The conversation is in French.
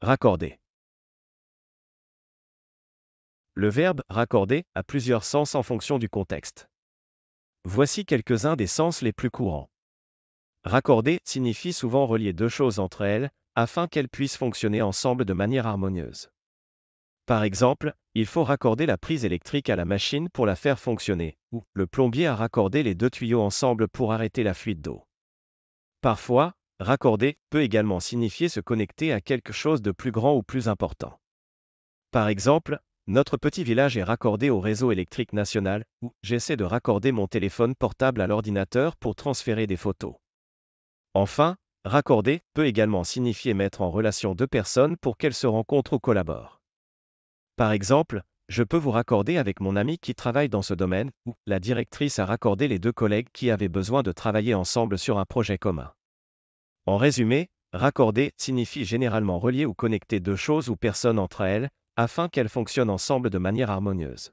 Raccorder. Le verbe raccorder a plusieurs sens en fonction du contexte. Voici quelques-uns des sens les plus courants. Raccorder signifie souvent relier deux choses entre elles, afin qu'elles puissent fonctionner ensemble de manière harmonieuse. Par exemple, il faut raccorder la prise électrique à la machine pour la faire fonctionner, ou le plombier a raccordé les deux tuyaux ensemble pour arrêter la fuite d'eau. Parfois, Raccorder peut également signifier se connecter à quelque chose de plus grand ou plus important. Par exemple, notre petit village est raccordé au réseau électrique national, ou j'essaie de raccorder mon téléphone portable à l'ordinateur pour transférer des photos. Enfin, raccorder peut également signifier mettre en relation deux personnes pour qu'elles se rencontrent ou collaborent. Par exemple, je peux vous raccorder avec mon ami qui travaille dans ce domaine, ou la directrice a raccordé les deux collègues qui avaient besoin de travailler ensemble sur un projet commun. En résumé, raccorder signifie généralement relier ou connecter deux choses ou personnes entre elles, afin qu'elles fonctionnent ensemble de manière harmonieuse.